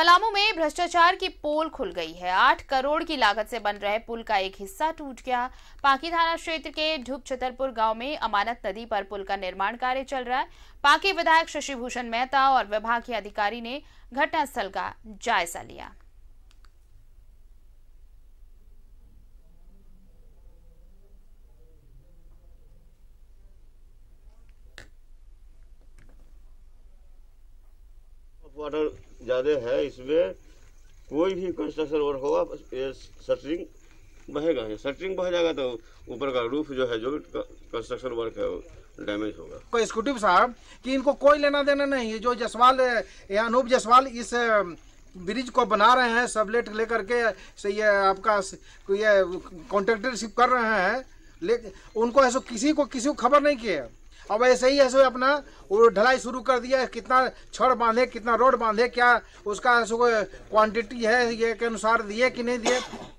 पलामू में भ्रष्टाचार की पोल खुल गई है आठ करोड़ की लागत से बन रहे पुल का एक हिस्सा टूट गया पाकी थाना क्षेत्र के ढुप छतरपुर गांव में अमानत नदी पर पुल का निर्माण कार्य चल रहा है पाकी विधायक शशि भूषण मेहता और विभागीय अधिकारी ने घटनास्थल का जायजा लिया वाटर ज़्यादा है इसमें कोई भी कंस्ट्रक्शन वर्क होगा ये शटरिंग बहेगा ये शटरिंग बह जाएगा तो ऊपर का रूफ जो है जो कंस्ट्रक्शन वर्क है डैमेज होगा कोई स्कूटी साहब कि इनको कोई लेना देना नहीं है जो जसवाल या अनूप जसवाल इस ब्रिज को बना रहे हैं सबलेट लेकर के से ये आपका ये कॉन्ट्रेक्टरशिप कर रहे हैं लेकिन उनको ऐसा किसी को किसी को खबर नहीं किया अब ऐसे ही ऐसे अपना वो ढलाई शुरू कर दिया कितना छड़ बांधे कितना रोड बांधे क्या उसका क्वांटिटी है ये के अनुसार दिए कि नहीं दिए